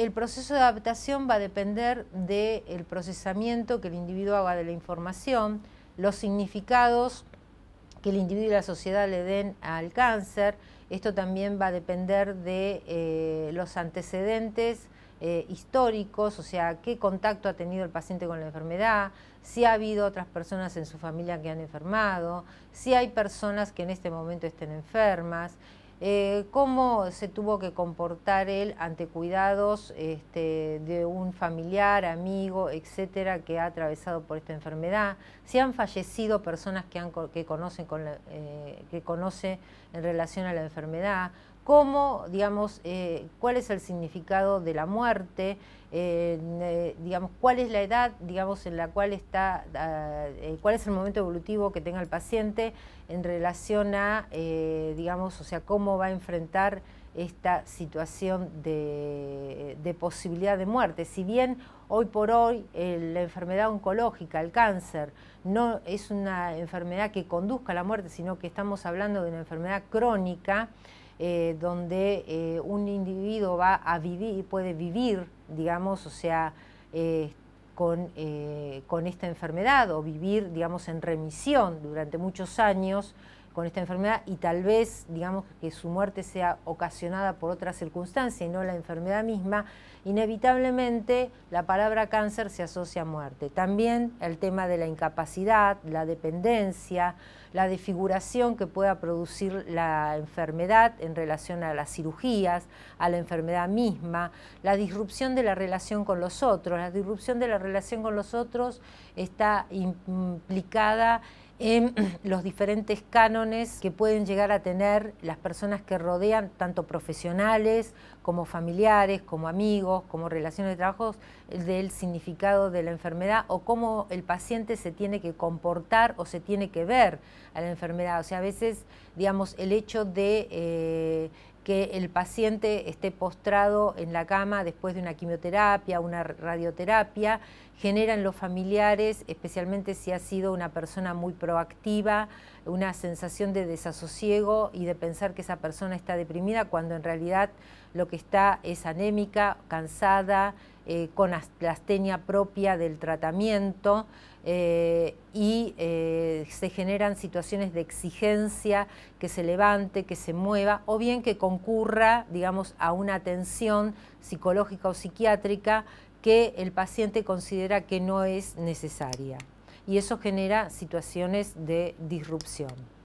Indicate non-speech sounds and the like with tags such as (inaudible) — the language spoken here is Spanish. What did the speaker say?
El proceso de adaptación va a depender del procesamiento que el individuo haga de la información, los significados que el individuo y la sociedad le den al cáncer. Esto también va a depender de eh, los antecedentes eh, históricos, o sea, qué contacto ha tenido el paciente con la enfermedad, si ha habido otras personas en su familia que han enfermado, si hay personas que en este momento estén enfermas. Eh, cómo se tuvo que comportar él ante cuidados este, de un familiar, amigo, etcétera, que ha atravesado por esta enfermedad, si han fallecido personas que, conocen eh, que conoce en relación a la enfermedad, cómo, digamos, eh, cuál es el significado de la muerte, eh, digamos, cuál es la edad, digamos, en la cual está, ah, eh, cuál es el momento evolutivo que tenga el paciente en relación a, digamos, o sea, cómo va a enfrentar esta situación de, posibilidad de muerte. Si bien hoy por hoy la enfermedad oncológica, el cáncer, no es una enfermedad que conduzca a la muerte, sino que estamos hablando de una enfermedad crónica, eh, donde eh, un individuo va a vivir, puede vivir, digamos, o sea, eh, con, con, esta enfermedad o vivir, digamos, en remisión durante muchos años con esta enfermedad y tal vez, digamos, que su muerte sea ocasionada por otra circunstancia y no la enfermedad misma, inevitablemente la palabra cáncer se asocia a muerte. También el tema de la incapacidad, la dependencia, la desfiguración que pueda producir la enfermedad en relación a las cirugías, a la enfermedad misma, la disrupción de la relación con los otros. La disrupción de la relación con los otros está implicada en (clears throat) los diferentes cánones que pueden llegar a tener las personas que rodean, tanto profesionales como familiares, como amigos, como relaciones de trabajo, del significado de la enfermedad o cómo el paciente se tiene que comportar o se tiene que ver a la enfermedad. O sea, a veces, digamos, el hecho de eh, que el paciente esté postrado en la cama después de una quimioterapia, una radioterapia, generan los familiares, especialmente si ha sido una persona muy proactiva, una sensación de desasosiego y de pensar que esa persona está deprimida cuando en realidad lo que está es anémica, cansada, eh, con la astenia propia del tratamiento eh, y eh, se generan situaciones de exigencia que se levante, que se mueva o bien que concurra, digamos, a una atención psicológica o psiquiátrica que el paciente considera que no es necesaria. Y eso genera situaciones de disrupción.